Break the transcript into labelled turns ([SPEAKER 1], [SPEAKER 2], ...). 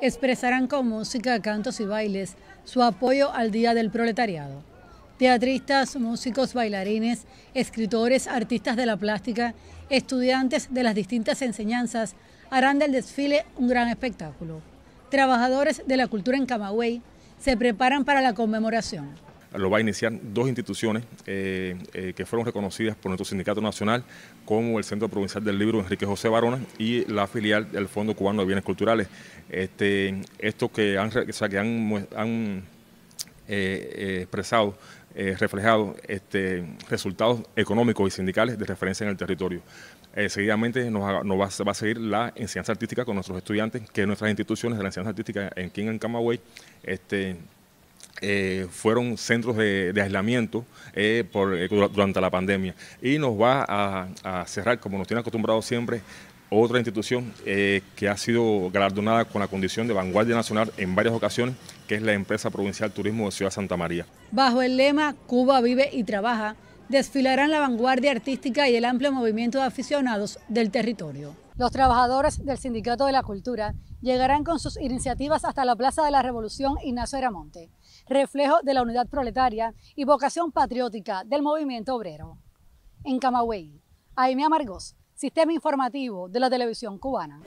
[SPEAKER 1] expresarán con música, cantos y bailes su apoyo al Día del Proletariado. Teatristas, músicos, bailarines, escritores, artistas de la plástica, estudiantes de las distintas enseñanzas harán del desfile un gran espectáculo. Trabajadores de la cultura en Camagüey se preparan para la conmemoración
[SPEAKER 2] lo va a iniciar dos instituciones eh, eh, que fueron reconocidas por nuestro sindicato nacional, como el Centro Provincial del Libro Enrique José Barona y la filial del Fondo Cubano de Bienes Culturales. Este, estos que han, expresado reflejado resultados económicos y sindicales de referencia en el territorio. Eh, seguidamente nos, va, a seguir la enseñanza artística con nuestros estudiantes, que nuestras instituciones de la enseñanza artística en King en Camagüey este, eh, fueron centros de, aislamiento eh, eh, durante la pandemia. Y nos va a, a, cerrar, como nos tiene acostumbrado siempre, otra institución que ha sido galardonada con la condición de vanguardia nacional en varias ocasiones, que es la empresa provincial Turismo de Ciudad Santa María.
[SPEAKER 1] Bajo el lema Cuba vive y trabaja, desfilarán la vanguardia artística y el amplio movimiento de aficionados del territorio. Los trabajadores del Sindicato de la Cultura llegarán con sus iniciativas hasta la Plaza de la Revolución Ignacio Eramonte, reflejo de la unidad proletaria y vocación patriótica del movimiento obrero. En Camagüey, Aimea Margos, Sistema Informativo de la Televisión Cubana.